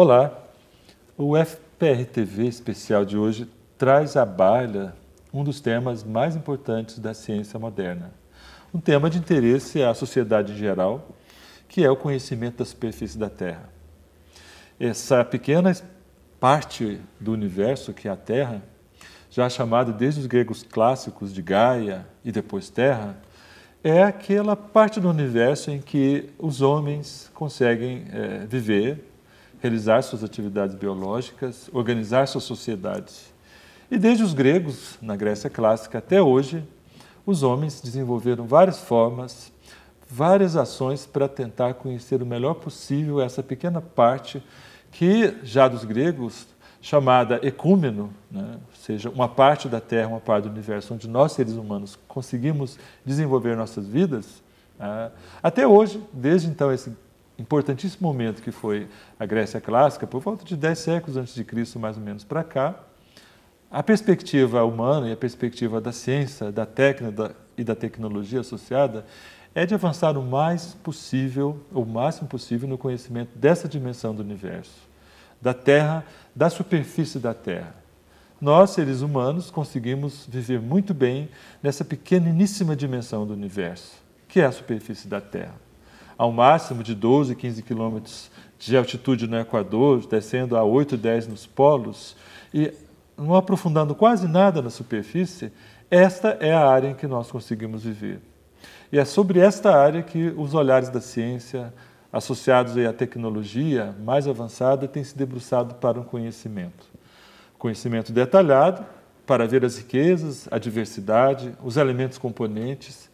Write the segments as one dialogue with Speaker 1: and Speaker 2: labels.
Speaker 1: Olá, o FPR-TV especial de hoje traz à baila um dos temas mais importantes da ciência moderna. Um tema de interesse à sociedade em geral, que é o conhecimento da superfície da Terra. Essa pequena parte do universo que é a Terra, já chamada desde os gregos clássicos de Gaia e depois Terra, é aquela parte do universo em que os homens conseguem é, viver realizar suas atividades biológicas, organizar suas sociedades. E desde os gregos, na Grécia clássica, até hoje, os homens desenvolveram várias formas, várias ações para tentar conhecer o melhor possível essa pequena parte que, já dos gregos, chamada ecúmeno, né? ou seja, uma parte da Terra, uma parte do universo, onde nós, seres humanos, conseguimos desenvolver nossas vidas, né, até hoje, desde então, esse importantíssimo momento que foi a Grécia Clássica, por volta de 10 séculos antes de Cristo, mais ou menos, para cá, a perspectiva humana e a perspectiva da ciência, da técnica e da tecnologia associada é de avançar o mais possível, o máximo possível, no conhecimento dessa dimensão do universo, da Terra, da superfície da Terra. Nós, seres humanos, conseguimos viver muito bem nessa pequeniníssima dimensão do universo, que é a superfície da Terra ao máximo de 12, 15 quilômetros de altitude no Equador, descendo a 8, 10 nos polos, e não aprofundando quase nada na superfície, esta é a área em que nós conseguimos viver. E é sobre esta área que os olhares da ciência, associados à tecnologia mais avançada, têm se debruçado para um conhecimento. Conhecimento detalhado para ver as riquezas, a diversidade, os elementos componentes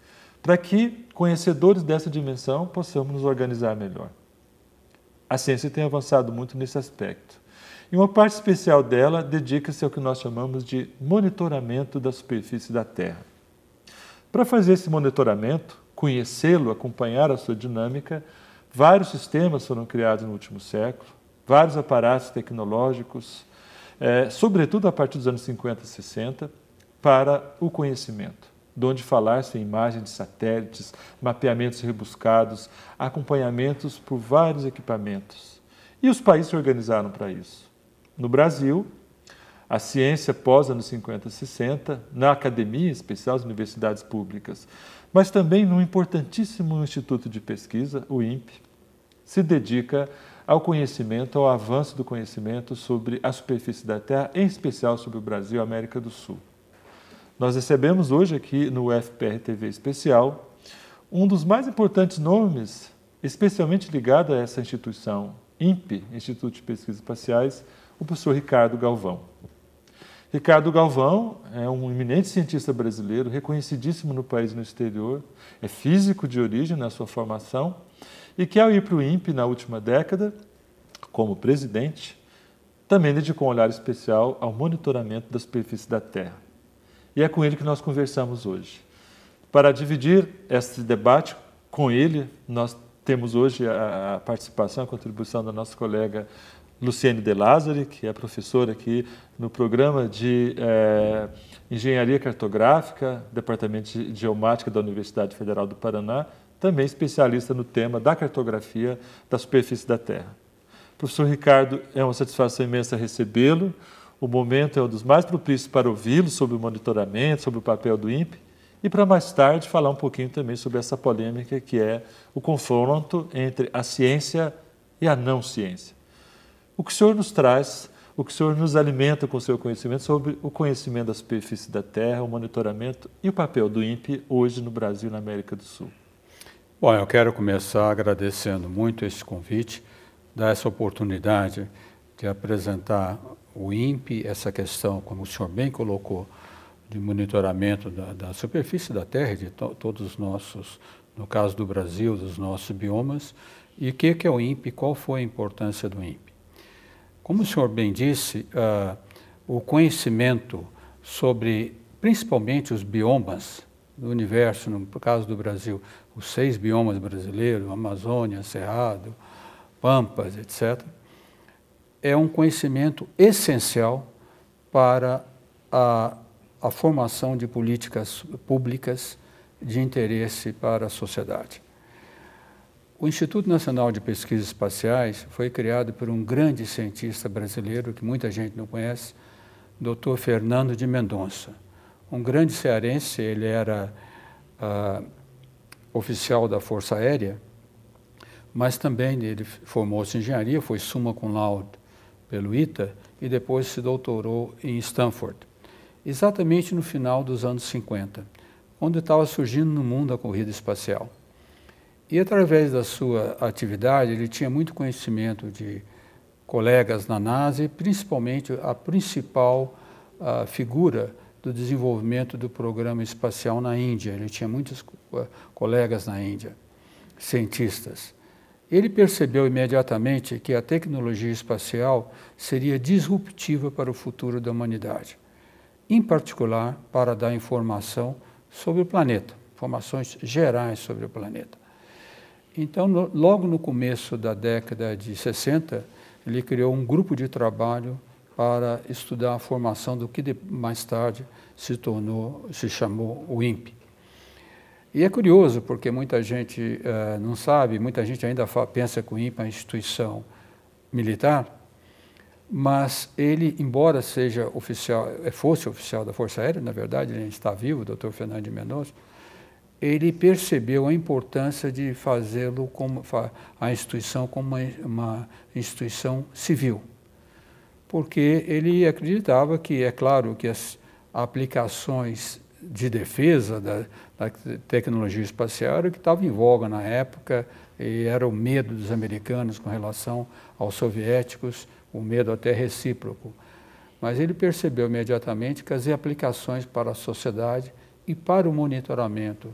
Speaker 1: para que, conhecedores dessa dimensão, possamos nos organizar melhor. A ciência tem avançado muito nesse aspecto. E uma parte especial dela dedica-se ao que nós chamamos de monitoramento da superfície da Terra. Para fazer esse monitoramento, conhecê-lo, acompanhar a sua dinâmica, vários sistemas foram criados no último século, vários aparatos tecnológicos, eh, sobretudo a partir dos anos 50 e 60, para o conhecimento donde falar-se em imagem de satélites, mapeamentos rebuscados, acompanhamentos por vários equipamentos. E os países se organizaram para isso. No Brasil, a ciência pós anos 50, 60, na academia, em especial as universidades públicas, mas também no importantíssimo instituto de pesquisa, o INPE, se dedica ao conhecimento, ao avanço do conhecimento sobre a superfície da Terra, em especial sobre o Brasil e a América do Sul. Nós recebemos hoje aqui no FPR TV Especial um dos mais importantes nomes, especialmente ligado a essa instituição, INPE, Instituto de Pesquisas Espaciais, o professor Ricardo Galvão. Ricardo Galvão é um eminente cientista brasileiro, reconhecidíssimo no país e no exterior, é físico de origem na sua formação e que, ao ir para o INPE na última década, como presidente, também dedicou um olhar especial ao monitoramento da superfície da Terra e é com ele que nós conversamos hoje. Para dividir este debate com ele, nós temos hoje a participação, a contribuição da nossa colega Luciene De Lázari, que é professora aqui no programa de é, Engenharia Cartográfica, Departamento de Geomática da Universidade Federal do Paraná, também especialista no tema da cartografia da superfície da Terra. Professor Ricardo, é uma satisfação imensa recebê-lo. O momento é um dos mais propícios para ouvi-lo sobre o monitoramento, sobre o papel do INPE e para mais tarde falar um pouquinho também sobre essa polêmica que é o confronto entre a ciência e a não ciência. O que o senhor nos traz, o que o senhor nos alimenta com o seu conhecimento sobre o conhecimento da superfície da Terra, o monitoramento e o papel do INPE hoje no Brasil e na América do Sul.
Speaker 2: Bom, eu quero começar agradecendo muito esse convite, dar essa oportunidade de apresentar o INPE, essa questão, como o senhor bem colocou, de monitoramento da, da superfície da Terra, de to, todos os nossos, no caso do Brasil, dos nossos biomas, e o que, que é o INPE, qual foi a importância do INPE. Como o senhor bem disse, uh, o conhecimento sobre, principalmente, os biomas do universo, no caso do Brasil, os seis biomas brasileiros, Amazônia, Cerrado, Pampas, etc., é um conhecimento essencial para a, a formação de políticas públicas de interesse para a sociedade. O Instituto Nacional de Pesquisas Espaciais foi criado por um grande cientista brasileiro que muita gente não conhece, Dr. Fernando de Mendonça. Um grande cearense, ele era ah, oficial da Força Aérea, mas também ele formou-se em engenharia, foi summa cum laude pelo ITA e depois se doutorou em Stanford, exatamente no final dos anos 50, onde estava surgindo no mundo a corrida espacial. E através da sua atividade, ele tinha muito conhecimento de colegas na NASA e principalmente a principal a ah, figura do desenvolvimento do programa espacial na Índia. Ele tinha muitos ah, colegas na Índia, cientistas. Ele percebeu imediatamente que a tecnologia espacial seria disruptiva para o futuro da humanidade, em particular para dar informação sobre o planeta, informações gerais sobre o planeta. Então, no, logo no começo da década de 60, ele criou um grupo de trabalho para estudar a formação do que mais tarde se tornou, se chamou o INPE. E é curioso, porque muita gente uh, não sabe, muita gente ainda fala, pensa que o Impa é uma instituição militar, mas ele, embora seja oficial, eh, fosse oficial da Força Aérea, na verdade, ele está vivo, o doutor Fernando Mendonça, ele percebeu a importância de fazê-lo como a instituição como uma, uma instituição civil, porque ele acreditava que é claro que as aplicações de defesa da, da tecnologia espacial era o que estava em voga na época e era o medo dos americanos com relação aos soviéticos, o medo até recíproco. Mas ele percebeu imediatamente que as aplicações para a sociedade e para o monitoramento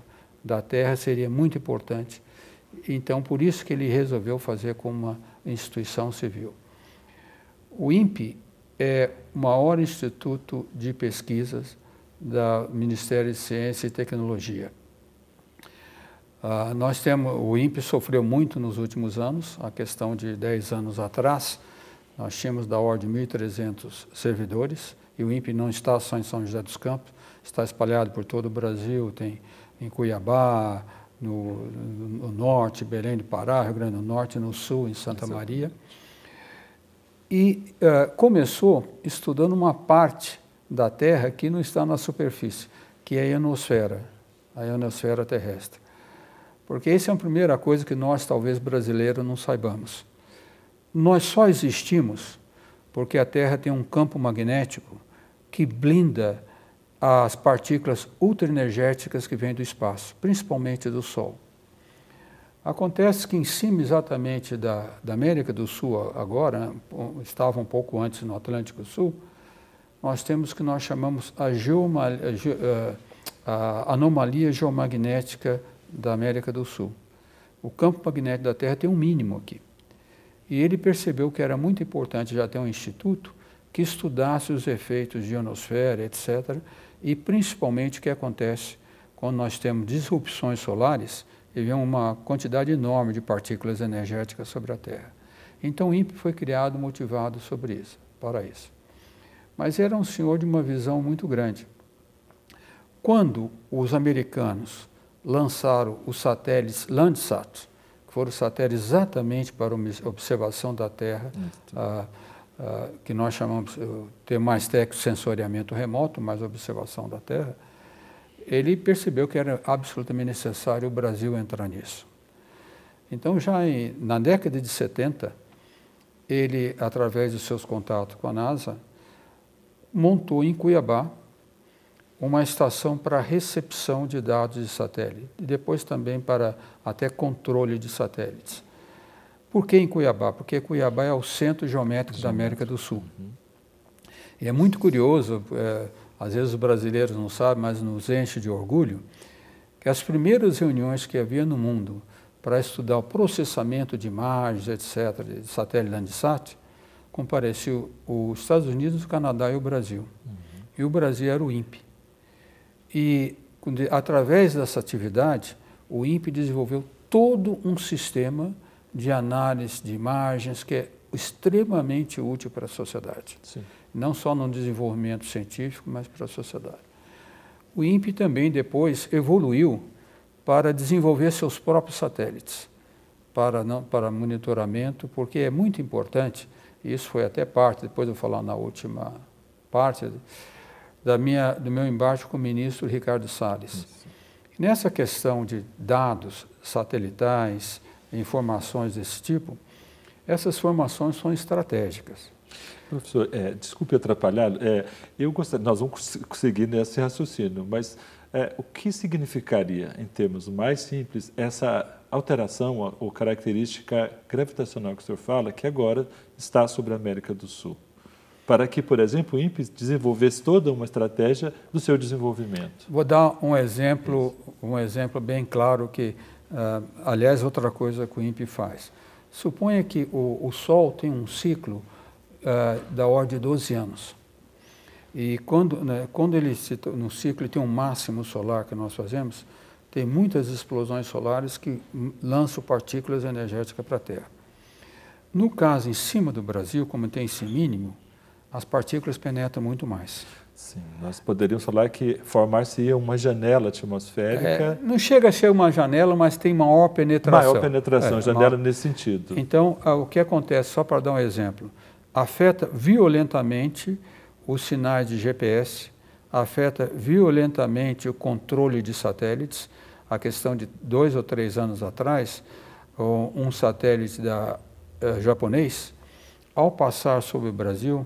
Speaker 2: da Terra seria muito importante. Então, por isso que ele resolveu fazer com uma instituição civil. O INPE é o maior instituto de pesquisas da Ministério de Ciência e Tecnologia. Uh, nós temos, o INPE sofreu muito nos últimos anos, a questão de 10 anos atrás, nós tínhamos da ordem de 1.300 servidores, e o INPE não está só em São José dos Campos, está espalhado por todo o Brasil, tem em Cuiabá, no, no norte, Belém do Pará, Rio Grande do Norte, no sul, em Santa Maria. E uh, começou estudando uma parte da Terra que não está na superfície, que é a ionosfera, a ionosfera terrestre. Porque essa é a primeira coisa que nós, talvez brasileiros, não saibamos. Nós só existimos porque a Terra tem um campo magnético que blinda as partículas ultraenergéticas que vêm do espaço, principalmente do Sol. Acontece que em cima exatamente da, da América do Sul agora, né, estava um pouco antes no Atlântico Sul, nós temos o que nós chamamos a, geoma, eh, eh, a anomalia geomagnética da América do Sul. O campo magnético da Terra tem um mínimo aqui. E ele percebeu que era muito importante já ter um instituto que estudasse os efeitos de ionosfera, etc., e principalmente o que acontece quando nós temos disrupções solares e vem uma quantidade enorme de partículas energéticas sobre a Terra. Então o INPE foi criado motivado sobre isso, para isso mas era um senhor de uma visão muito grande. Quando os americanos lançaram os satélites Landsat, que foram satélites exatamente para observação da Terra, ah, ah, que nós chamamos, eh, ter mais técnico sensoriamento remoto, mais observação da Terra, ele percebeu que era absolutamente necessário o Brasil entrar nisso. Então, já em, na década de 70, ele, através dos seus contatos com a NASA, montou em Cuiabá uma estação para recepção de dados de satélite e depois também para até controle de satélites. Por que em Cuiabá? Porque Cuiabá é o centro geométrico da América do Sul. E é muito curioso, é, às vezes os brasileiros não sabem, mas nos enche de orgulho, que as primeiras reuniões que havia no mundo para estudar o processamento de imagens, etc., de satélite Landsat, compareceu os Estados Unidos, o Canadá e o Brasil. Uhum. E o Brasil era o INPE. E através dessa atividade, o INPE desenvolveu todo um sistema de análise de imagens que é extremamente útil para a sociedade. Sim. Não só no desenvolvimento científico, mas para a sociedade. O INPE também depois evoluiu para desenvolver seus próprios satélites para, não, para monitoramento, porque é muito importante isso foi até parte, depois eu vou falar na última parte, da minha, do meu embate com o ministro Ricardo Salles. Nessa questão de dados satelitais, informações desse tipo, essas formações são estratégicas. Professor, é,
Speaker 1: desculpe atrapalhar, é, eu gostaria, nós vamos seguir nesse raciocínio, mas é, o que significaria, em termos mais simples, essa alteração ou característica gravitacional que o senhor fala, que agora está sobre a América do Sul, para que, por exemplo, o INPE desenvolvesse toda uma estratégia do seu desenvolvimento.
Speaker 2: Vou dar um exemplo, um exemplo bem claro que, uh, aliás, outra coisa que o INPE faz. Suponha que o, o Sol tem um ciclo uh, da ordem de 12 anos. E quando, né, quando ele se, no ciclo ele tem um máximo solar que nós fazemos, tem muitas explosões solares que lançam partículas energéticas para a Terra. No caso, em cima do Brasil, como tem esse mínimo, as partículas penetram muito mais. Sim,
Speaker 1: nós poderíamos falar que formar-se uma janela atmosférica. É,
Speaker 2: não chega a ser uma janela, mas tem maior penetração. Maior penetração, é, janela maior... nesse sentido. Então, o que acontece, só para dar um exemplo, afeta violentamente os sinais de GPS, afeta violentamente o controle de satélites, a questão de dois ou três anos atrás, um satélite da, eh, japonês, ao passar sobre o Brasil,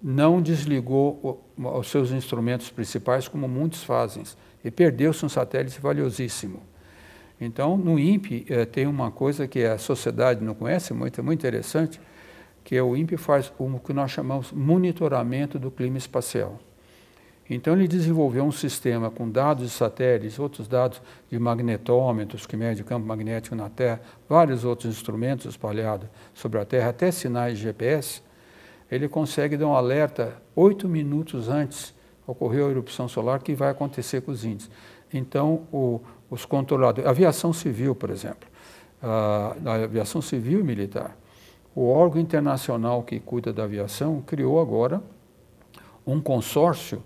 Speaker 2: não desligou o, os seus instrumentos principais, como muitos fazem, e perdeu-se um satélite valiosíssimo. Então, no INPE eh, tem uma coisa que a sociedade não conhece muito, é muito interessante, que é o INPE faz o que nós chamamos monitoramento do clima espacial. Então ele desenvolveu um sistema com dados de satélites, outros dados de magnetômetros que mede campo magnético na Terra, vários outros instrumentos espalhados sobre a Terra, até sinais de GPS. Ele consegue dar um alerta oito minutos antes ocorreu a erupção solar que vai acontecer com os índios. Então o, os controladores, aviação civil, por exemplo, a, a aviação civil e militar, o órgão internacional que cuida da aviação criou agora um consórcio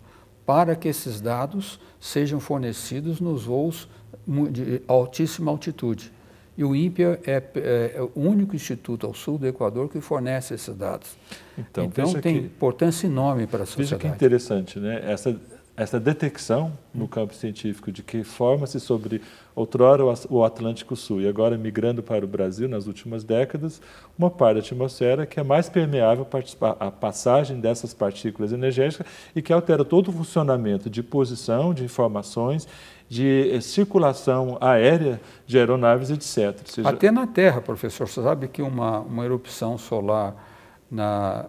Speaker 2: para que esses dados sejam fornecidos nos voos de altíssima altitude. E o INPE é, é, é, o único instituto ao sul do Equador que fornece esses dados.
Speaker 1: Então, então tem que,
Speaker 2: importância enorme para a sociedade. Veja que interessante, né? Essa, essa detecção no campo científico
Speaker 1: de que forma-se sobre outrora o Atlântico Sul e agora migrando para o Brasil nas últimas décadas, uma parte da atmosfera que é mais permeável à passagem dessas partículas energéticas e que altera todo o funcionamento de posição, de informações,
Speaker 2: de eh, circulação aérea de aeronaves, etc. Seja... Até na Terra, professor, você sabe que uma, uma erupção solar na,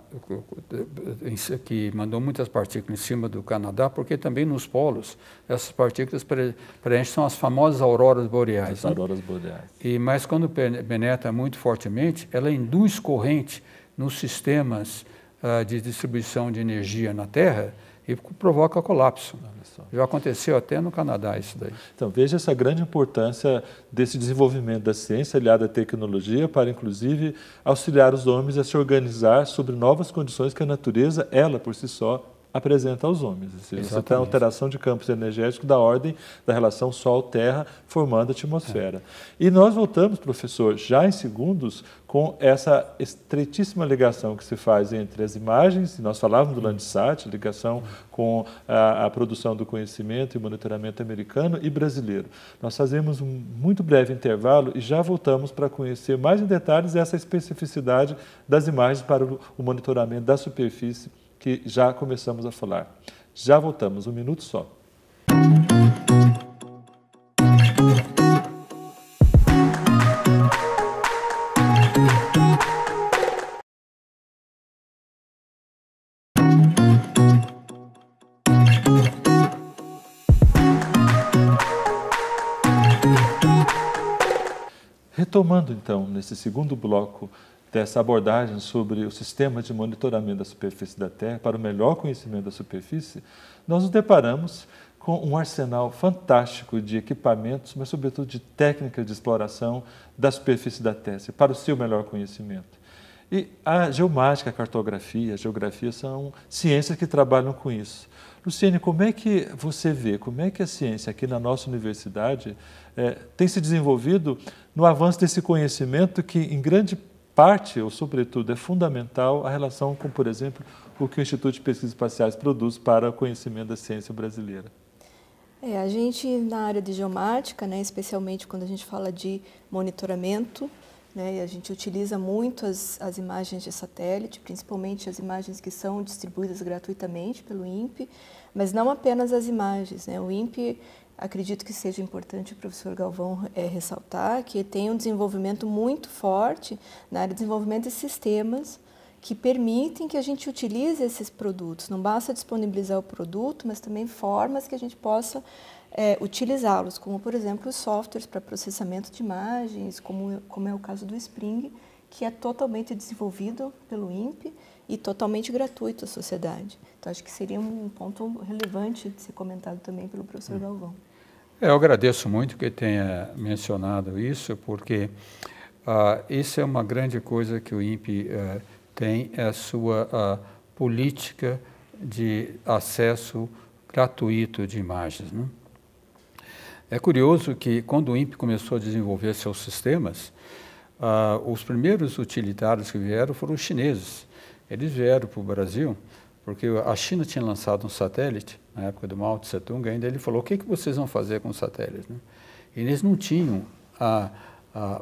Speaker 2: que mandou muitas partículas em cima do Canadá, porque também nos polos essas partículas pre, preenchem são as famosas auroras boreais. As né? auroras boreais. E, mas quando penetra muito fortemente, ela induz corrente nos sistemas uh, de distribuição de energia na Terra e provoca colapso só. Já aconteceu até no Canadá isso daí. Então, veja
Speaker 1: essa grande importância desse desenvolvimento da ciência aliada
Speaker 2: à tecnologia
Speaker 1: para, inclusive, auxiliar os homens a se organizar sobre novas condições que a natureza, ela por si só, apresenta aos homens. Seja, você tem alteração de campos energéticos da ordem da relação Sol-Terra, formando a atmosfera. É. E nós voltamos, professor, já em segundos, com essa estreitíssima ligação que se faz entre as imagens, nós falávamos do Landsat, ligação com a, a produção do conhecimento e monitoramento americano e brasileiro. Nós fazemos um muito breve intervalo e já voltamos para conhecer mais em detalhes essa especificidade das imagens para o monitoramento da superfície que já começamos a falar. Já voltamos, um minuto só. Retomando então, nesse segundo bloco, dessa abordagem sobre o sistema de monitoramento da superfície da Terra para o melhor conhecimento da superfície, nós nos deparamos com um arsenal fantástico de equipamentos, mas sobretudo de técnicas de exploração da superfície da Terra assim, para o seu melhor conhecimento. E a geomática, a cartografia, a geografia são ciências que trabalham com isso. Luciane, como é que você vê, como é que a ciência aqui na nossa universidade é, tem se desenvolvido no avanço desse conhecimento que, em grande parte, ou sobretudo, é fundamental a relação com, por exemplo, o que o Instituto de Pesquisas Espaciais produz para o conhecimento da ciência brasileira.
Speaker 3: É, a gente, na área de geomática, né, especialmente quando a gente fala de monitoramento, né, a gente utiliza muito as, as imagens de satélite, principalmente as imagens que são distribuídas gratuitamente pelo INPE, mas não apenas as imagens. Né? O INPE acredito que seja importante o professor Galvão é, ressaltar que tem um desenvolvimento muito forte na área de desenvolvimento de sistemas que permitem que a gente utilize esses produtos. Não basta disponibilizar o produto, mas também formas que a gente possa é, utilizá-los, como por exemplo os softwares para processamento de imagens, como, como é o caso do Spring, que é totalmente desenvolvido pelo INPE e totalmente gratuito à sociedade. Então, acho que seria um ponto relevante de ser comentado também pelo professor hum. Galvão.
Speaker 2: É, eu agradeço muito que tenha mencionado isso, porque uh, isso é uma grande coisa que o INPE uh, tem, é a sua uh, política de acesso gratuito de imagens. Né? É curioso que quando o INPE começou a desenvolver seus sistemas, uh, os primeiros utilitários que vieram foram os chineses. Eles vieram para o Brasil porque a China tinha lançado um satélite, na época do Mao Tse-Tung, ainda ele falou, o que, que vocês vão fazer com o satélite? Né? E eles não tinham a, a,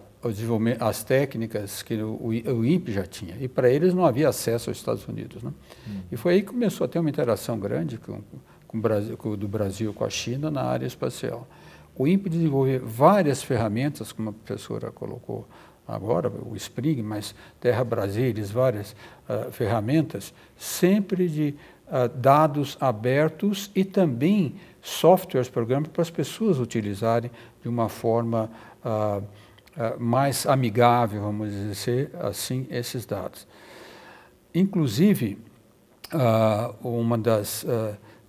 Speaker 2: as técnicas que o, o INPE já tinha, e para eles não havia acesso aos Estados Unidos. Né? Hum. E foi aí que começou a ter uma interação grande com, com com, do Brasil com a China na área espacial. O INPE desenvolveu várias ferramentas, como a professora colocou, agora o Spring, mas Terra Brasilis, várias uh, ferramentas, sempre de uh, dados abertos e também softwares, programas para as pessoas utilizarem de uma forma uh, mais amigável, vamos dizer assim, esses dados. Inclusive, uma das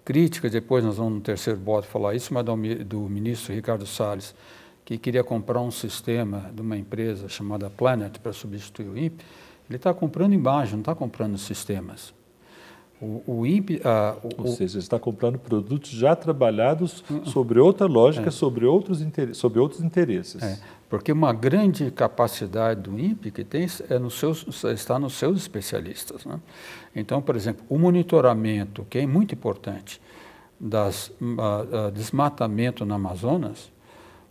Speaker 2: críticas, depois nós vamos no terceiro bote falar isso, mas do, do ministro Ricardo Salles, que queria comprar um sistema de uma empresa chamada Planet para substituir o IMP, ele está comprando embaixo, não está comprando sistemas. O, o ah, o, Ou seja, está comprando produtos já trabalhados hum, hum. sobre outra lógica, é. sobre, outros sobre outros interesses. É, porque uma grande capacidade do INPE que tem é no seus, está nos seus especialistas. Né? Então, por exemplo, o monitoramento, que é muito importante, das uh, desmatamento no Amazonas,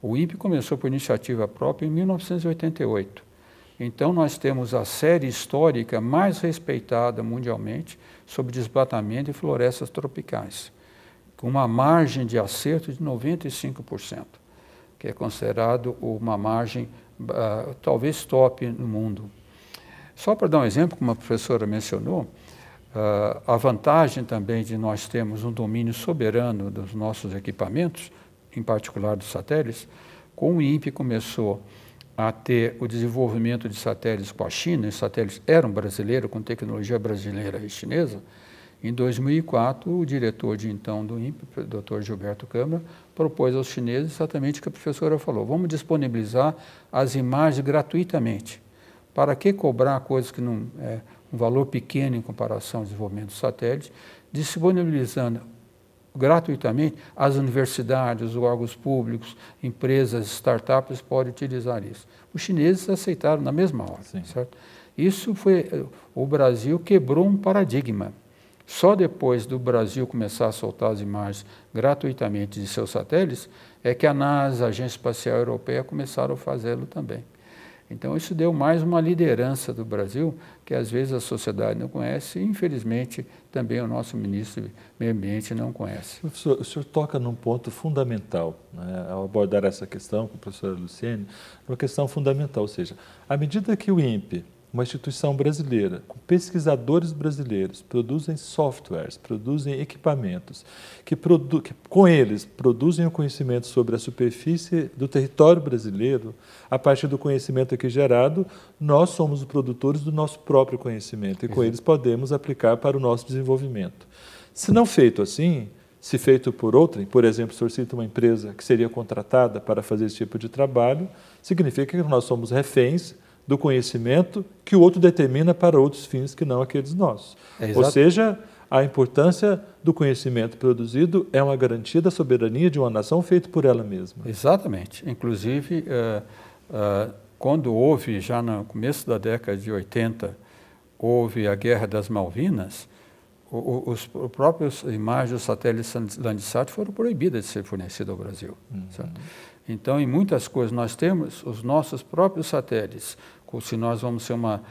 Speaker 2: o INPE começou por iniciativa própria em 1988. Então, nós temos a série histórica mais respeitada mundialmente sobre desmatamento e florestas tropicais, com uma margem de acerto de 95%, que é considerado uma margem uh, talvez top no mundo. Só para dar um exemplo, como a professora mencionou, uh, a vantagem também de nós termos um domínio soberano dos nossos equipamentos em particular dos satélites, com o INPE começou a ter o desenvolvimento de satélites com a China, os satélites eram brasileiros, com tecnologia brasileira e chinesa, em 2004, o diretor de então do INPE, o Dr. Gilberto Câmara, propôs aos chineses exatamente o que a professora falou: vamos disponibilizar as imagens gratuitamente. Para que cobrar coisas que não é um valor pequeno em comparação ao desenvolvimento dos satélites, disponibilizando gratuitamente, as universidades, órgãos públicos, empresas, startups podem utilizar isso. Os chineses aceitaram na mesma hora, Sim. certo? Isso foi o Brasil quebrou um paradigma. Só depois do Brasil começar a soltar as imagens gratuitamente de seus satélites é que a NASA, a Agência Espacial Europeia, começaram a fazê-lo também. Então, isso deu mais uma liderança do Brasil, que às vezes a sociedade não conhece e, infelizmente, também o nosso ministro do Meio Ambiente não conhece. Professor, o senhor toca num ponto fundamental
Speaker 1: né, ao abordar essa questão com a professora Luciene, uma questão fundamental, ou seja, à medida que o INPE uma instituição brasileira, com pesquisadores brasileiros, produzem softwares, produzem equipamentos, que, produ que com eles produzem o conhecimento sobre a superfície do território brasileiro, a partir do conhecimento aqui gerado, nós somos os produtores do nosso próprio conhecimento e com eles podemos aplicar para o nosso desenvolvimento. Se não feito assim, se feito por outrem, por exemplo, se cita uma empresa que seria contratada para fazer esse tipo de trabalho, significa que nós somos reféns do conhecimento que o outro determina para outros fins que não aqueles nossos. É Ou seja, a importância do conhecimento produzido é uma garantia da soberania de uma nação feita por ela
Speaker 2: mesma. Exatamente. Inclusive, uh, uh, quando houve, já no começo da década de 80, houve a Guerra das Malvinas, os, os próprios imagens dos satélites Landsat foram proibidas de ser fornecidas ao Brasil. Uhum. Então, em muitas coisas, nós temos os nossos próprios satélites se nós vamos ser uma,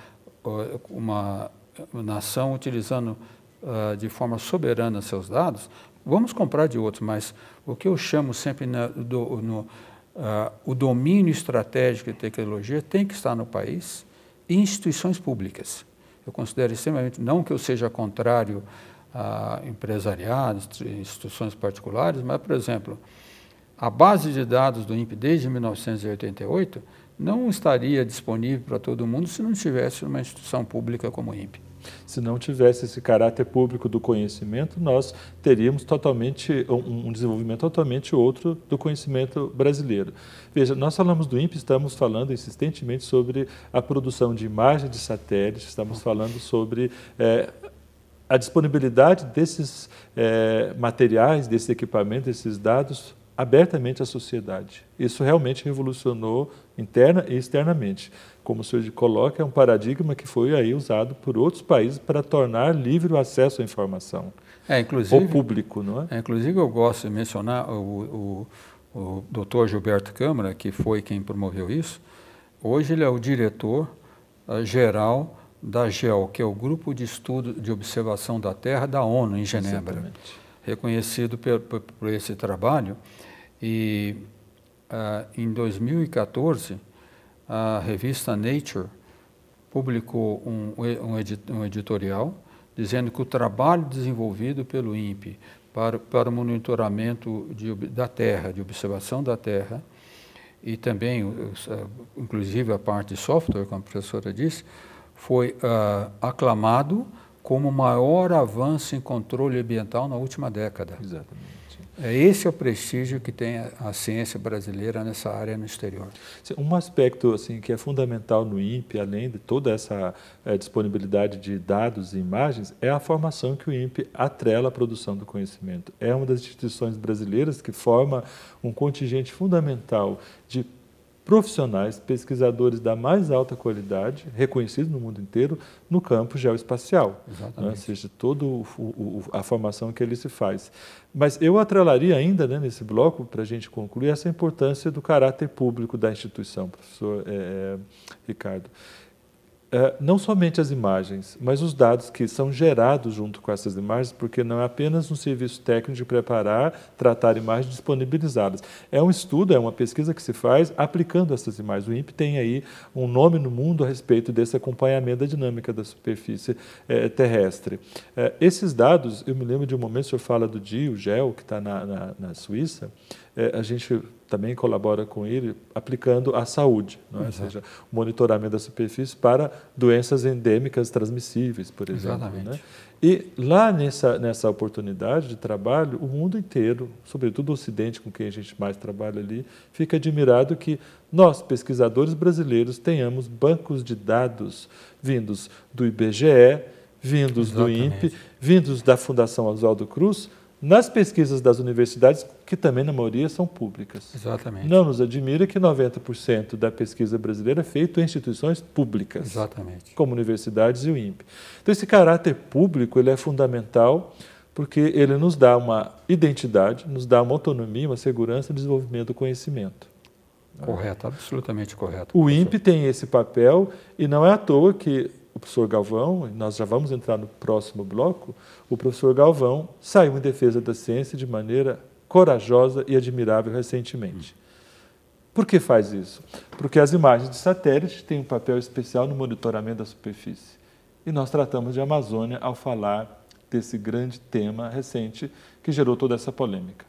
Speaker 2: uma nação utilizando uh, de forma soberana seus dados, vamos comprar de outros, mas o que eu chamo sempre na, do, no, uh, o domínio estratégico de tecnologia tem que estar no país e instituições públicas. Eu considero extremamente, não que eu seja contrário a empresariados, instituições particulares, mas, por exemplo, a base de dados do INPE desde 1988 não estaria disponível para todo mundo se não tivesse uma instituição pública como o INPE.
Speaker 1: Se não tivesse esse caráter público do conhecimento, nós teríamos totalmente um desenvolvimento totalmente outro do conhecimento brasileiro. Veja, nós falamos do INPE, estamos falando insistentemente sobre a produção de imagem de satélite, estamos falando sobre é, a disponibilidade desses é, materiais, desse equipamento, desses dados abertamente à sociedade. Isso realmente revolucionou interna e externamente. Como o senhor coloca, é um paradigma que foi aí usado por outros países para tornar livre o acesso à informação.
Speaker 2: É, inclusive, o público, não é? é? Inclusive, eu gosto de mencionar o, o, o doutor Gilberto Câmara, que foi quem promoveu isso. Hoje ele é o diretor eh, geral da GEL, que é o Grupo de Estudo de Observação da Terra da ONU, em Genebra. Exatamente. Reconhecido por, por, por esse trabalho. E ah, em 2014, a revista Nature publicou um, um, edit, um, editorial dizendo que o trabalho desenvolvido pelo INPE para, para o monitoramento de, da terra, de observação da terra, e também, inclusive a parte de software, como a professora disse, foi ah, aclamado como o maior avanço em controle ambiental na última década. Exatamente. É, esse é o prestígio que tem a ciência brasileira nessa área no exterior. Um aspecto assim que é fundamental no INPE,
Speaker 1: além de toda essa é, disponibilidade de dados e imagens, é a formação que o INPE atrela à produção do conhecimento. É uma das instituições brasileiras que forma um contingente fundamental de profissionais, pesquisadores da mais alta qualidade, reconhecidos no mundo inteiro, no campo geoespacial. Né? Exatamente. Né? Ou seja, toda a formação que ele se faz. Mas eu atrelaria ainda, né, nesse bloco, para a gente concluir, essa importância do caráter público da instituição, professor é, é Ricardo. É, não somente as imagens, mas os dados que são gerados junto com essas imagens, porque não é apenas um serviço técnico de preparar, tratar imagens disponibilizadas. É um estudo, é uma pesquisa que se faz aplicando essas imagens. O INPE tem aí um nome no mundo a respeito desse acompanhamento da dinâmica da superfície é, terrestre. É, esses dados, eu me lembro de um momento, o senhor fala do DIO, o GEL, que está na, na, na Suíça, é, a gente também colabora com ele aplicando a saúde, é? ou seja, o monitoramento da superfície para doenças endêmicas transmissíveis, por exemplo. Né? E lá nessa, nessa oportunidade de trabalho, o mundo inteiro, sobretudo o Ocidente, com quem a gente mais trabalha ali, fica admirado que nós, pesquisadores brasileiros, tenhamos bancos de dados vindos do IBGE, vindos Exatamente. do INPE, vindos da Fundação Oswaldo Cruz, nas pesquisas das universidades, que também na maioria são públicas. Exatamente. Não nos admira que 90% da pesquisa brasileira é feita em instituições públicas. Exatamente. Como universidades e o INPE. Então esse caráter público ele é fundamental porque ele nos dá uma identidade, nos dá uma autonomia, uma segurança e desenvolvimento do conhecimento. Correto, absolutamente correto. O professor. INPE tem esse papel e não é à toa que o professor Galvão, e nós já vamos entrar no próximo bloco, o professor Galvão saiu em defesa da ciência de maneira corajosa e admirável recentemente. Por que faz isso? Porque as imagens de satélite têm um papel especial no monitoramento da superfície. E nós tratamos de Amazônia ao falar desse grande tema recente que gerou toda essa polêmica.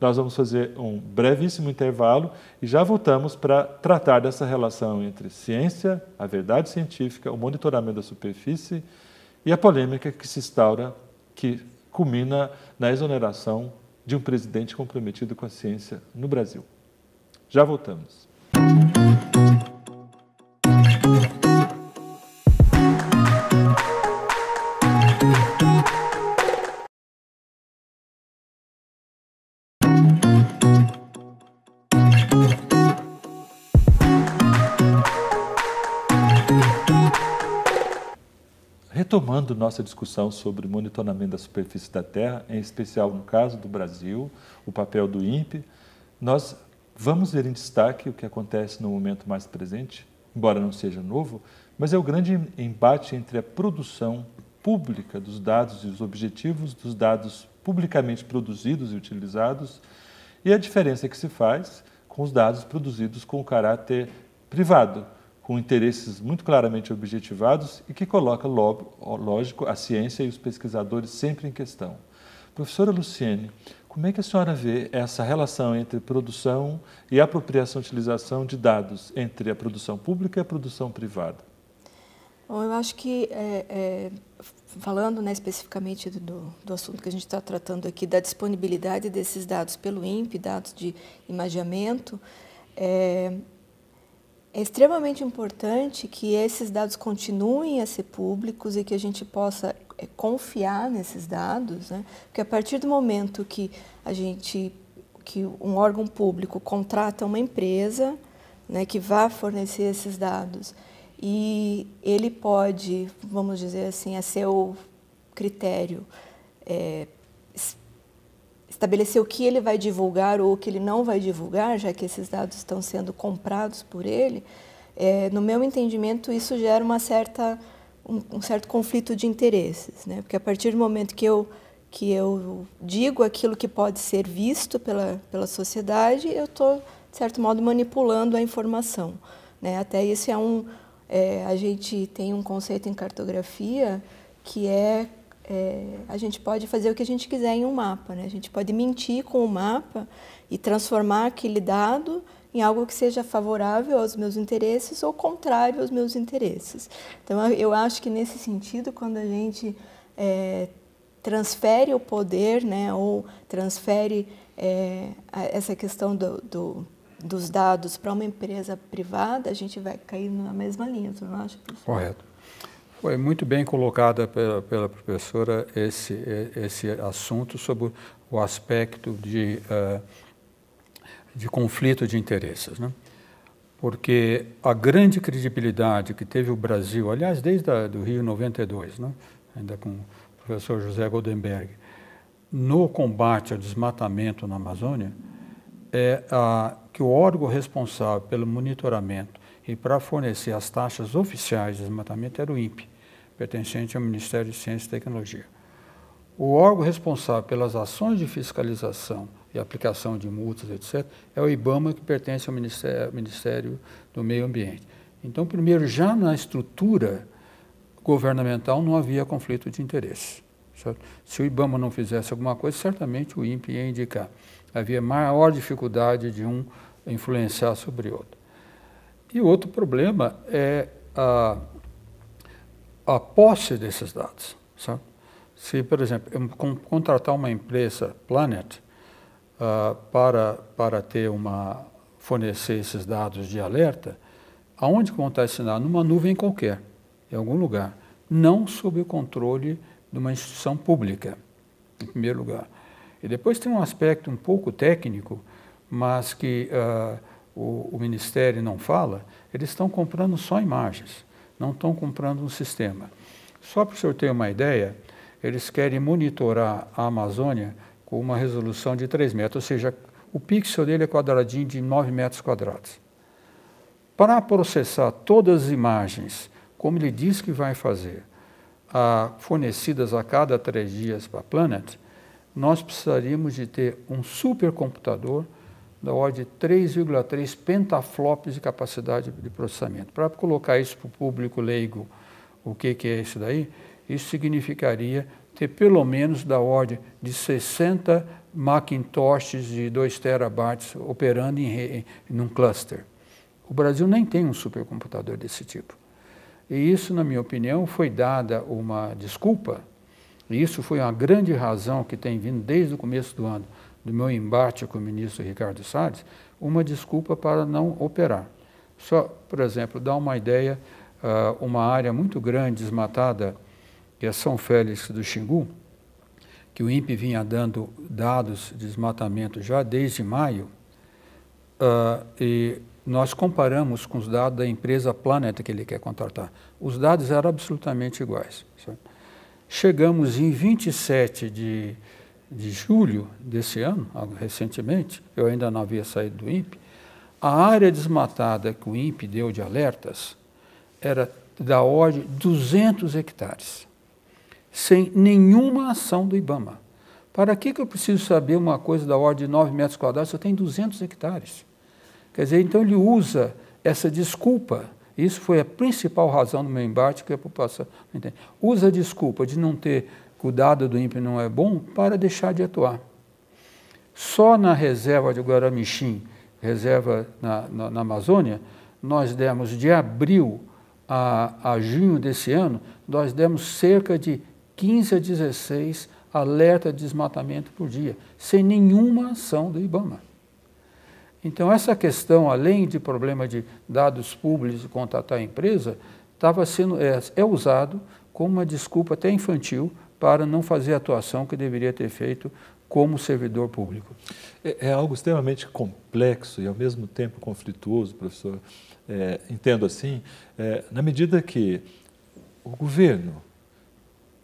Speaker 1: Nós vamos fazer um brevíssimo intervalo e já voltamos para tratar dessa relação entre ciência, a verdade científica, o monitoramento da superfície e a polêmica que se instaura, que culmina na exoneração de um presidente comprometido com a ciência no Brasil. Já voltamos. Retomando nossa discussão sobre monitoramento da superfície da Terra, em especial no caso do Brasil, o papel do INPE, nós vamos ver em destaque o que acontece no momento mais presente, embora não seja novo, mas é o grande embate entre a produção pública dos dados e os objetivos dos dados publicamente produzidos e utilizados e a diferença que se faz com os dados produzidos com caráter privado com interesses muito claramente objetivados e que coloca, lógico, a ciência e os pesquisadores sempre em questão. Professora Luciene, como é que a senhora vê essa relação entre produção e apropriação e utilização de dados, entre a produção pública e a produção privada?
Speaker 3: Bom, eu acho que, é, é, falando né, especificamente do, do assunto que a gente está tratando aqui, da disponibilidade desses dados pelo INPE, dados de imagiamento, é, é extremamente importante que esses dados continuem a ser públicos e que a gente possa é, confiar nesses dados, né? porque a partir do momento que a gente, que um órgão público contrata uma empresa, né, que vá fornecer esses dados e ele pode, vamos dizer assim, a seu critério, é, estabelecer o que ele vai divulgar ou o que ele não vai divulgar, já que esses dados estão sendo comprados por ele, é, no meu entendimento isso gera uma certa um, um, certo conflito de interesses, né? Porque a partir do momento que eu que eu digo aquilo que pode ser visto pela pela sociedade, eu estou de certo modo manipulando a informação, né? Até isso é um é, a gente tem um conceito em cartografia que é é, a gente pode fazer o que a gente quiser em um mapa, né? A gente pode mentir com o mapa e transformar aquele dado em algo que seja favorável aos meus interesses ou contrário aos meus interesses. Então, eu acho que nesse sentido, quando a gente é, transfere o poder, né, ou transfere é, essa questão do, do, dos dados para uma empresa privada, a gente vai cair na mesma linha, tu não acha? Professor? Correto.
Speaker 2: Foi muito bem colocada pela, pela professora esse, esse assunto sobre o aspecto de, uh, de conflito de interesses. Né? Porque a grande credibilidade que teve o Brasil, aliás, desde a, do Rio 92, né? ainda com o professor José Goldenberg, no combate ao desmatamento na Amazônia, é a, que o órgão responsável pelo monitoramento e para fornecer as taxas oficiais de desmatamento era o INPE, pertencente ao Ministério de Ciência e Tecnologia. O órgão responsável pelas ações de fiscalização e aplicação de multas, etc., é o IBAMA, que pertence ao Ministério, Ministério do Meio Ambiente. Então, primeiro, já na estrutura governamental não havia conflito de interesse. Certo? Se o IBAMA não fizesse alguma coisa, certamente o INPE ia indicar. Havia maior dificuldade de um influenciar sobre o outro. E o outro problema é a, a posse desses dados. Sabe? Se, por exemplo, eu contratar uma empresa, Planet, uh, para, para ter uma, fornecer esses dados de alerta, aonde vão estar dados? Numa nuvem qualquer, em algum lugar. Não sob o controle de uma instituição pública, em primeiro lugar. E depois tem um aspecto um pouco técnico, mas que uh, o, o Ministério não fala, eles estão comprando só imagens, não estão comprando um sistema. Só para o senhor ter uma ideia, eles querem monitorar a Amazônia com uma resolução de 3 metros, ou seja, o pixel dele é quadradinho de 9 metros quadrados. Para processar todas as imagens, como ele diz que vai fazer, a, fornecidas a cada três dias para a Planet, nós precisaríamos de ter um supercomputador computador da ordem de 3,3 pentaflops de capacidade de processamento. Para colocar isso para o público leigo, o que, que é isso daí? Isso significaria ter pelo menos da ordem de 60 Macintoshes de 2 terabytes operando em, em, em um cluster. O Brasil nem tem um supercomputador desse tipo. E isso, na minha opinião, foi dada uma desculpa, e isso foi uma grande razão que tem vindo desde o começo do ano do meu embate com o ministro Ricardo Salles, uma desculpa para não operar. Só, por exemplo, dar uma ideia, ah, uma área muito grande desmatada, que é São Félix do Xingu, que o INPE vinha dando dados de desmatamento já desde maio, uh, e nós comparamos com os dados da empresa Planeta que ele quer contratar. Os dados eram absolutamente iguais. Certo? Chegamos em 27 de de julho desse ano, recentemente, eu ainda não havia saído do INPE, a área desmatada que o INPE deu de alertas era da ordem de 200 hectares, sem nenhuma ação do IBAMA. Para que, que eu preciso saber uma coisa da ordem de 9 metros quadrados se eu tenho 200 hectares? Quer dizer, então ele usa essa desculpa, isso foi a principal razão do meu embate, que a população não entende. Usa a desculpa de não ter cuidado do ímpio não é bom, para deixar de atuar. Só na reserva de Guaramichim, reserva na, na, na Amazônia, nós demos de abril a, a junho desse ano, nós demos cerca de 15 a 16 alerta de desmatamento por dia, sem nenhuma ação do IBAMA. Então, essa questão, além de problema de dados públicos e contratar a empresa, estava sendo, é, é usado como uma desculpa até infantil para não fazer a atuação que deveria ter feito como servidor público.
Speaker 1: É, é algo extremamente complexo e, ao mesmo tempo, conflituoso, professor. É, entendo assim, é, na medida que o governo,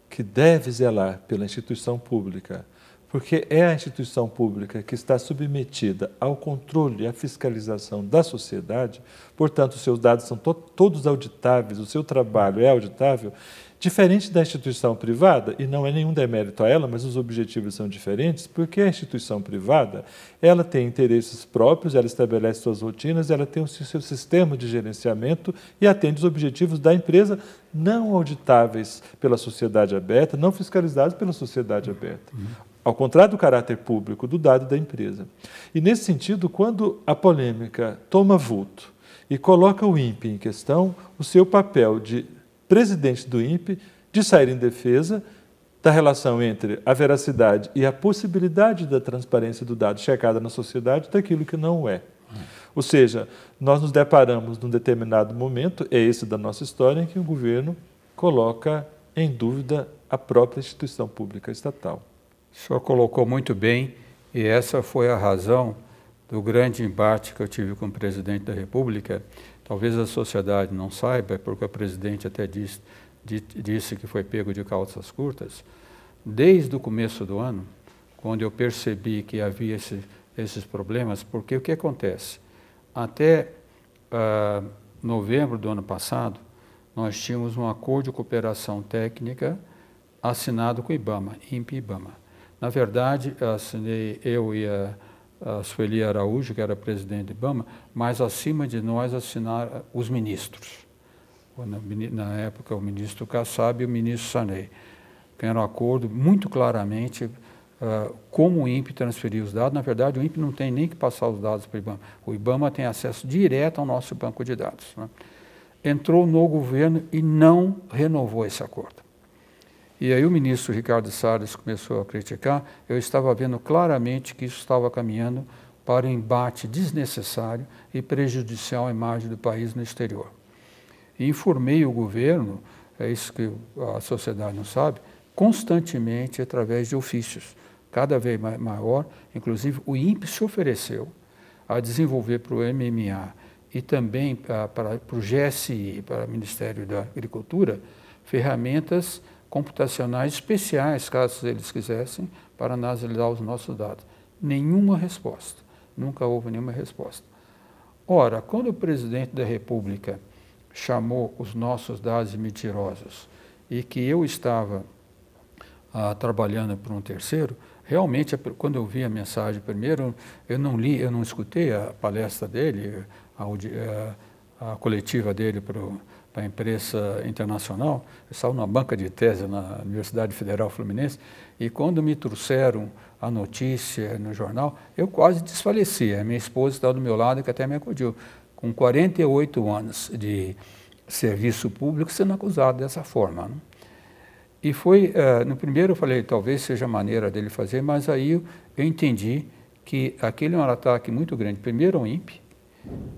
Speaker 1: que deve zelar pela instituição pública, porque é a instituição pública que está submetida ao controle e à fiscalização da sociedade, portanto, os seus dados são to todos auditáveis, o seu trabalho é auditável, Diferente da instituição privada, e não é nenhum demérito a ela, mas os objetivos são diferentes, porque a instituição privada ela tem interesses próprios, ela estabelece suas rotinas, ela tem o seu sistema de gerenciamento e atende os objetivos da empresa não auditáveis pela sociedade aberta, não fiscalizados pela sociedade aberta. ao contrário do caráter público, do dado da empresa. E nesse sentido, quando a polêmica toma vulto e coloca o INPE em questão, o seu papel de presidente do INPE, de sair em defesa da relação entre a veracidade e a possibilidade da transparência do dado checada na sociedade daquilo que não é. Ou seja, nós nos deparamos num determinado momento, é esse da nossa história, em
Speaker 2: que o governo coloca em dúvida a própria instituição pública estatal. O senhor colocou muito bem, e essa foi a razão do grande embate que eu tive com o presidente da República Talvez a sociedade não saiba, é porque o presidente até disse, disse que foi pego de calças curtas. Desde o começo do ano, quando eu percebi que havia esse, esses problemas, porque o que acontece? Até uh, novembro do ano passado, nós tínhamos um acordo de cooperação técnica assinado com o IBAMA, INPE-IBAMA. Na verdade, assinei eu e a a Sueli Araújo, que era presidente do IBAMA, mas acima de nós assinaram eh, os ministros. Na época, o ministro Kassab e o ministro Sanei. tiveram um acordo muito claramente Uh, eh, como o INPE transferir os dados. Na verdade, o INPE não tem nem que passar os dados para o IBAMA. O IBAMA tem acesso direto ao nosso banco de dados. Né? Entrou no governo e não renovou esse acordo. E aí o ministro Ricardo Salles começou a criticar, eu estava vendo claramente que isso estava caminhando para um embate desnecessário e prejudicial à imagem do país no exterior. E informei o governo, é isso que a sociedade não sabe, constantemente através de ofícios, cada vez maior, inclusive o INPE se ofereceu a desenvolver para o MMA e também para, ah, para, para o GSI, para o Ministério da Agricultura, ferramentas computacionais especiais, caso eles quisessem, para analisar os nossos dados. Nenhuma resposta. Nunca houve nenhuma resposta. Ora, quando o presidente da República chamou os nossos dados mentirosos e que eu estava ah, trabalhando para um terceiro, realmente, quando eu vi a mensagem primeiro, eu não li, eu não escutei a palestra dele, a, a, eh, a coletiva dele para o da imprensa internacional, eu estava numa banca de tese na Universidade Federal Fluminense, e quando me trouxeram a notícia no jornal, eu quase desfaleci. A minha esposa estava do meu lado, que até me acudiu. Com 48 anos de serviço público, sendo acusado dessa forma. Né? E foi, uh, no primeiro eu falei, talvez seja a maneira dele fazer, mas aí eu, entendi que aquele é um ataque muito grande, primeiro ao INPE,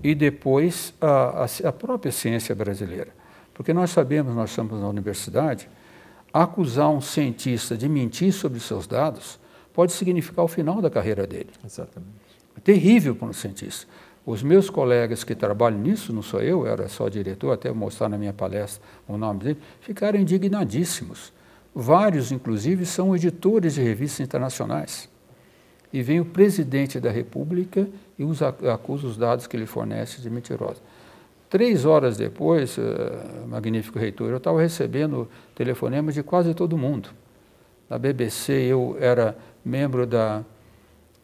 Speaker 2: e depois a, a, a própria ciência brasileira. Porque nós sabemos, nós estamos na universidade, acusar um cientista de mentir sobre seus dados pode significar o final da carreira dele. Exatamente. É terrível para um cientista. Os meus colegas que trabalham nisso, não sou eu, era só diretor, até mostrar na minha palestra o nome dele, ficaram indignadíssimos. Vários, inclusive, são editores de revistas internacionais. E vem o presidente da República e os acusa os dados que ele fornece de mentirosa. Três horas depois, eh, magnífico reitor, eu estava recebendo telefonemas de quase todo mundo. Na BBC eu era membro da,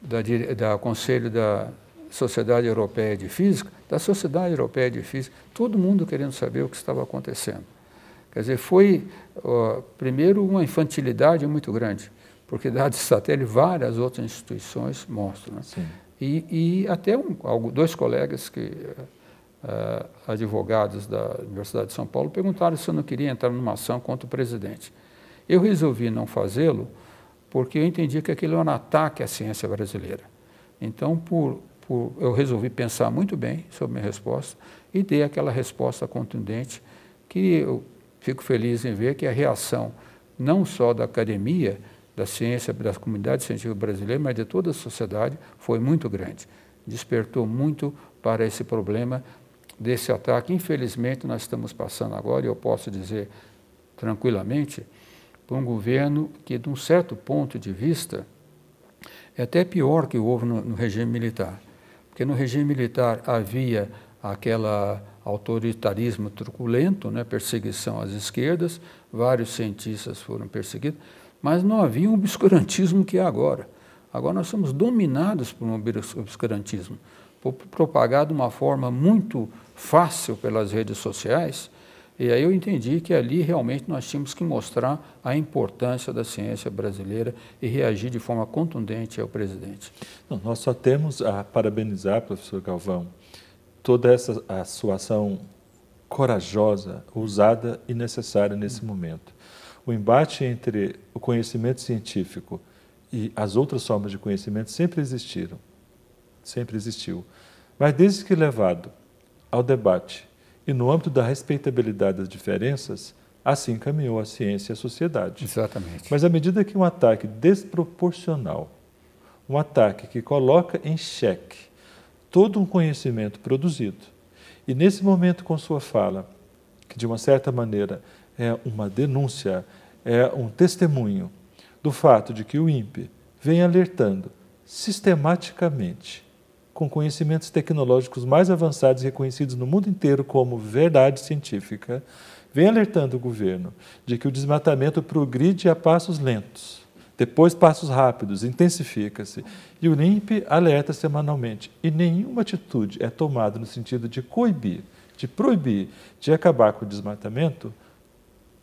Speaker 2: da, da Conselho da Sociedade Europeia de Física, da Sociedade Europeia de Física, todo mundo querendo saber o que estava acontecendo. Quer dizer, foi, primeiro, uma infantilidade muito grande, porque dados satélite várias outras instituições mostram. Né? E, e até um, dois colegas que uh, advogados da Universidade de São Paulo perguntaram se eu não queria entrar numa ação contra o presidente. Eu resolvi não fazê-lo porque eu entendi que aquilo era é um ataque à ciência brasileira. Então, por, por, eu resolvi pensar muito bem sobre minha resposta e dei aquela resposta contundente que eu fico feliz em ver que a reação não só da academia, da ciência, da comunidade científica brasileira, mas de toda a sociedade, foi muito grande. Despertou muito para esse problema desse ataque. Infelizmente, nós estamos passando agora, e eu posso dizer tranquilamente, por um governo que, de um certo ponto de vista, é até pior que houve no, no regime militar. Porque no regime militar havia aquela autoritarismo truculento, né, perseguição às esquerdas, vários cientistas foram perseguidos. Mas não havia um obscurantismo que é agora. Agora nós somos dominados por um obscurantismo, propagado de uma forma muito fácil pelas redes sociais, e aí eu entendi que ali realmente nós tínhamos que mostrar a importância da ciência brasileira e reagir de forma contundente ao presidente. Não, nós só temos a parabenizar, professor
Speaker 1: Galvão, toda essa a sua ação corajosa, ousada e necessária nesse hum. momento o embate entre o conhecimento científico e as outras formas de conhecimento sempre existiram, sempre existiu. Mas desde que levado ao debate e no âmbito da respeitabilidade das diferenças, assim caminhou a ciência e a sociedade. Exatamente. Mas à medida que um ataque desproporcional, um ataque que coloca em xeque todo um conhecimento produzido, e nesse momento com sua fala, que de uma certa maneira é uma denúncia, é um testemunho do fato de que o INPE vem alertando sistematicamente, com conhecimentos tecnológicos mais avançados reconhecidos no mundo inteiro como verdade científica, vem alertando o governo de que o desmatamento progride a passos lentos, depois passos rápidos, intensifica-se. E o INPE alerta semanalmente. E nenhuma atitude é tomada no sentido de coibir, de proibir, de acabar com o desmatamento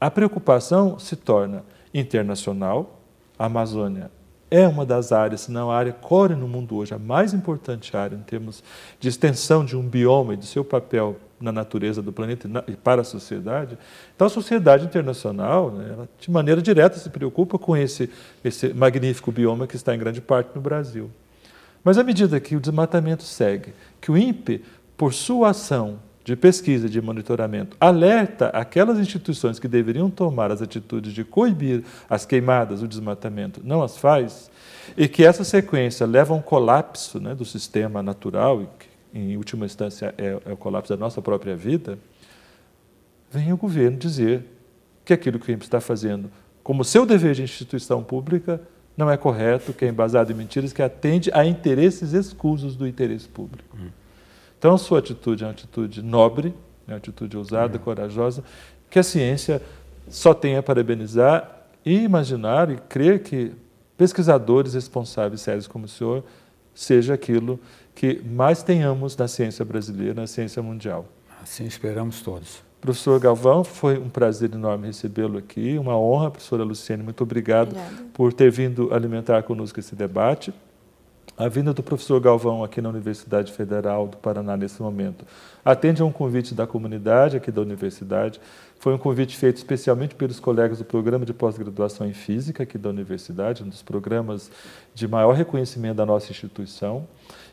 Speaker 1: a preocupação se torna internacional. A Amazônia é uma das áreas, se não a área core no mundo hoje, a mais importante área em termos de extensão de um bioma e de seu papel na natureza do planeta e para a sociedade. Então, a sociedade internacional, né, ela, de maneira direta, se preocupa com esse, esse magnífico bioma que está em grande parte no Brasil. Mas à medida que o desmatamento segue, que o INPE, por sua ação, de pesquisa, de monitoramento, alerta aquelas instituições que deveriam tomar as atitudes de coibir as queimadas, o desmatamento, não as faz, e que essa sequência leva a um colapso né, do sistema natural, e que, em última instância é, é o colapso da nossa própria vida, vem o governo dizer que aquilo que o Imp está fazendo, como seu dever de instituição pública, não é correto, que é embasado em mentiras, que atende a interesses escusos do interesse público. Hum. Então, sua atitude é uma atitude nobre, é uma atitude ousada, é. corajosa, que a ciência só tem a parabenizar e imaginar e crer que pesquisadores responsáveis sérios como o senhor seja aquilo que mais tenhamos na ciência brasileira, na ciência mundial. Assim esperamos todos. Professor Galvão, foi um prazer enorme recebê-lo aqui, uma honra, professora Luciane, muito obrigado Obrigada. por ter vindo alimentar conosco esse debate. A vinda do professor Galvão aqui na Universidade Federal do Paraná nesse momento atende a um convite da comunidade aqui da universidade. Foi um convite feito especialmente pelos colegas do programa de pós-graduação em física aqui da universidade, um dos programas de maior reconhecimento da nossa instituição.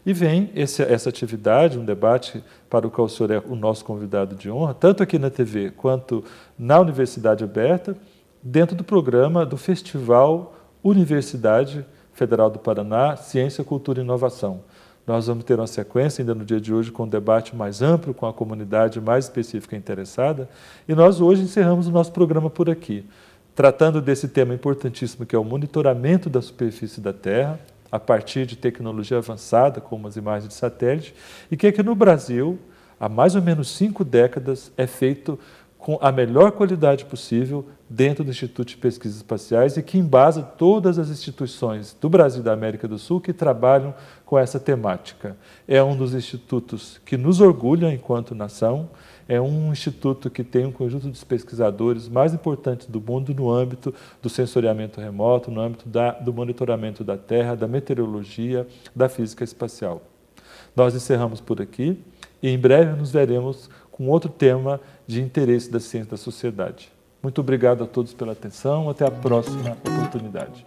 Speaker 1: E vem esse, essa atividade, um debate para o qual o senhor é o nosso convidado de honra, tanto aqui na TV quanto na Universidade Aberta, dentro do programa do Festival Universidade Aberta Federal do Paraná, Ciência, Cultura e Inovação. Nós vamos ter uma sequência ainda no dia de hoje com um debate mais amplo, com a comunidade mais específica interessada. E nós hoje encerramos o nosso programa por aqui, tratando desse tema importantíssimo que é o monitoramento da superfície da Terra, a partir de tecnologia avançada, como as imagens de satélite, e que aqui no Brasil, há mais ou menos cinco décadas, é feito com a melhor qualidade possível dentro do Instituto de Pesquisas Espaciais e que embasa todas as instituições do Brasil e da América do Sul que trabalham com essa temática. É um dos institutos que nos orgulha enquanto nação, é um instituto que tem um conjunto de pesquisadores mais importantes do mundo no âmbito do sensoriamento remoto, no âmbito da, do monitoramento da Terra, da meteorologia, da física espacial. Nós encerramos por aqui e em breve nos veremos com outro tema de interesse da ciência da sociedade. Muito obrigado a todos pela atenção, até a próxima oportunidade.